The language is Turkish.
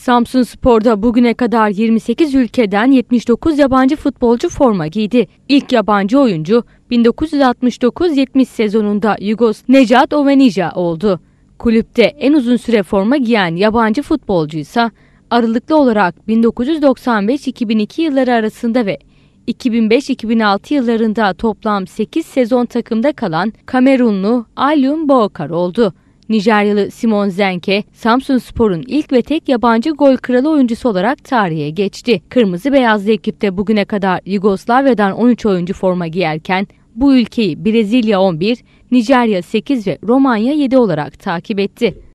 Samsun Spor'da bugüne kadar 28 ülkeden 79 yabancı futbolcu forma giydi. İlk yabancı oyuncu 1969-70 sezonunda Yugos Necat Ovenija oldu. Kulüpte en uzun süre forma giyen yabancı futbolcu ise aralıklı olarak 1995-2002 yılları arasında ve 2005-2006 yıllarında toplam 8 sezon takımda kalan Kamerunlu Alium Boakar oldu. Nijeryalı Simon Zenke, Samsun Spor'un ilk ve tek yabancı gol kralı oyuncusu olarak tarihe geçti. Kırmızı beyazlı ekipte bugüne kadar Yugoslavya'dan 13 oyuncu forma giyerken bu ülkeyi Brezilya 11, Nijerya 8 ve Romanya 7 olarak takip etti.